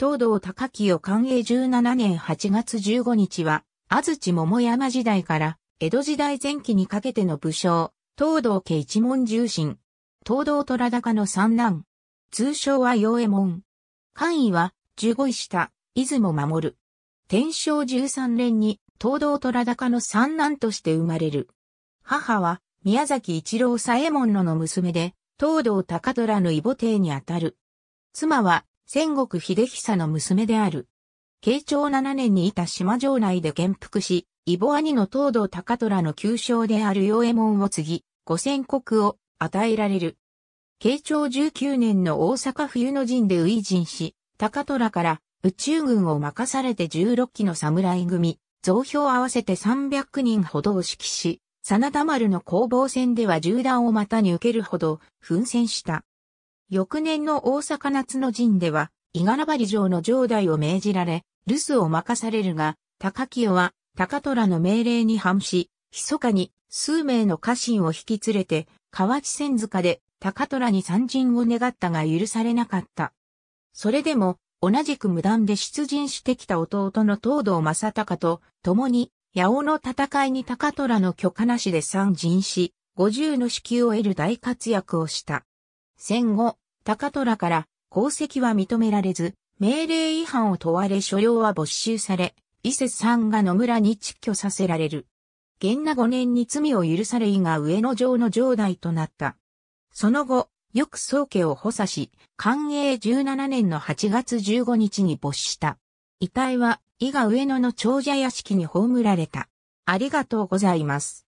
東道高清寛永17年8月15日は、安土桃山時代から江戸時代前期にかけての武将、東道家一門重臣。東道虎高の三男。通称は陽右衛門。官位は十五位下、出雲守。天正十三年に東道虎高の三男として生まれる。母は宮崎一郎左衛門のの娘で、東道高虎の異母帝にあたる。妻は戦国秀久の娘である。慶長7年にいた島城内で元服し、イボ兄の東道高虎の旧称である陽右衛門を継ぎ、五千国を与えられる。慶長19年の大阪冬の陣で初陣し、高虎から宇宙軍を任されて16期の侍組、増票合わせて300人ほどを指揮し、真田丸の攻防戦では銃弾を股に受けるほど奮戦した。翌年の大阪夏の陣では、伊賀張城の城代を命じられ、留守を任されるが、高清は、高虎の命令に反し、密かに数名の家臣を引き連れて、河内千塚で高虎に参陣を願ったが許されなかった。それでも、同じく無断で出陣してきた弟の東堂正隆と共に、八尾の戦いに高虎の許可なしで参陣し、五十の支給を得る大活躍をした。戦後、高虎から功績は認められず、命令違反を問われ所領は没収され、伊勢さんが野村に撤去させられる。元那5年に罪を許され伊が上野城の城代となった。その後、翌宗家を補佐し、寛永17年の8月15日に没した。遺体は伊賀上野の長者屋敷に葬られた。ありがとうございます。